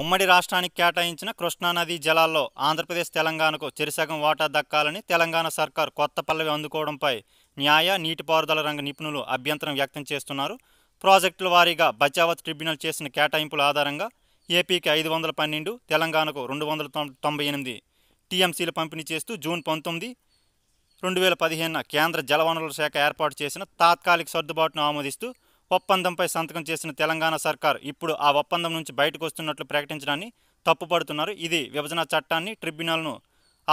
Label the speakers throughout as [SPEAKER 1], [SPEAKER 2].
[SPEAKER 1] ఉమ్మడి రాష్ట్రానికి కేటాయించిన కృష్ణానదీ జలాల్లో ఆంధ్రప్రదేశ్ తెలంగాణకు చెరిసగం వాటా దక్కాలని తెలంగాణ సర్కార్ కొత్త పల్లవి అందుకోవడంపై న్యాయ నీటిపారుదల రంగ నిపుణులు అభ్యంతరం వ్యక్తం చేస్తున్నారు ప్రాజెక్టుల వారీగా బచావత్ ట్రిబ్యునల్ చేసిన కేటాయింపుల ఆధారంగా ఏపీకి ఐదు వందల పన్నెండు తెలంగాణకు రెండు వందల తొంభై ఎనిమిది టీఎంసీలు పంపిణీ చేస్తూ జూన్ పంతొమ్మిది రెండు వేల పదిహేను కేంద్ర జలవనరుల శాఖ ఏర్పాటు చేసిన తాత్కాలిక సర్దుబాటును ఆమోదిస్తూ ఒప్పందంపై సంతకం చేసిన తెలంగాణ సర్కార్ ఇప్పుడు ఆ ఒప్పందం నుంచి బయటకు వస్తున్నట్లు ప్రకటించడాన్ని తప్పుపడుతున్నారు ఇది విభజన చట్టాన్ని ట్రిబ్యునల్ను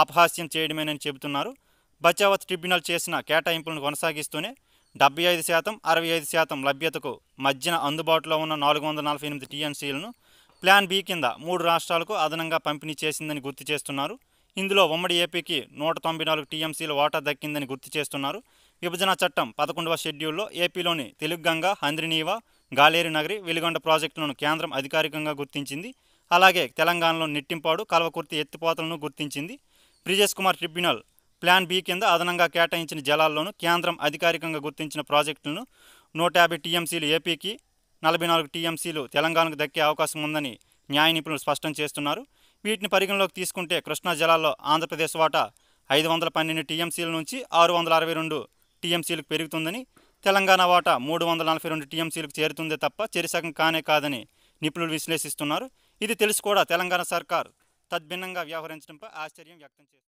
[SPEAKER 1] అపహాస్యం చేయడమేనని చెబుతున్నారు బచావత్ ట్రిబ్యునల్ చేసిన కేటాయింపులను కొనసాగిస్తూనే డెబ్బై ఐదు శాతం అరవై ఐదు శాతం లభ్యతకు మధ్యన అందుబాటులో ఉన్న నాలుగు వందల నలభై ఎనిమిది టీఎంసీలను ప్లాన్ బి కింద మూడు రాష్ట్రాలకు అదనంగా పంపిణీ చేసిందని గుర్తు చేస్తున్నారు ఇందులో ఉమ్మడి ఏపీకి నూట తొంభై నాలుగు టీఎంసీల వాటా దక్కిందని గుర్తు చేస్తున్నారు విభజన చట్టం పదకొండవ షెడ్యూల్లో ఏపీలోని తెలుగుగంగ హంద్రినీవ గాలేరి నగరి వెలుగొండ ప్రాజెక్టులను కేంద్రం అధికారికంగా గుర్తించింది అలాగే తెలంగాణలో నెట్టింపాడు కలవకుర్తి ఎత్తిపోతలను గుర్తించింది Brijesh Kumar tribunal plan B కింద అదనంగా కేటాయించిన జలాల్లోనూ కేంద్రం అధికారికంగా గుర్తించిన ప్రాజెక్టులను నూట యాభై టీఎంసీలు ఏపీకి నలభై నాలుగు టీఎంసీలు తెలంగాణకు దక్కే అవకాశం ఉందని న్యాయ నిపుణులు స్పష్టం చేస్తున్నారు వీటిని పరిగణలోకి తీసుకుంటే కృష్ణా జలాల్లో ఆంధ్రప్రదేశ్ వాటా ఐదు వందల పన్నెండు టీఎంసీల నుంచి ఆరు వందల అరవై రెండు టీఎంసీలకు పెరుగుతుందని తెలంగాణ వాటా మూడు వందల నలభై రెండు టీఎంసీలకు చేరుతుందే తప్ప చెరిసగం కానే కాదని నిపుణులు విశ్లేషిస్తున్నారు ఇది తెలిసి కూడా తెలంగాణ సర్కార్ తద్భిన్నంగా వ్యవహరించడంపై ఆశ్చర్యం వ్యక్తం చేస్తుంది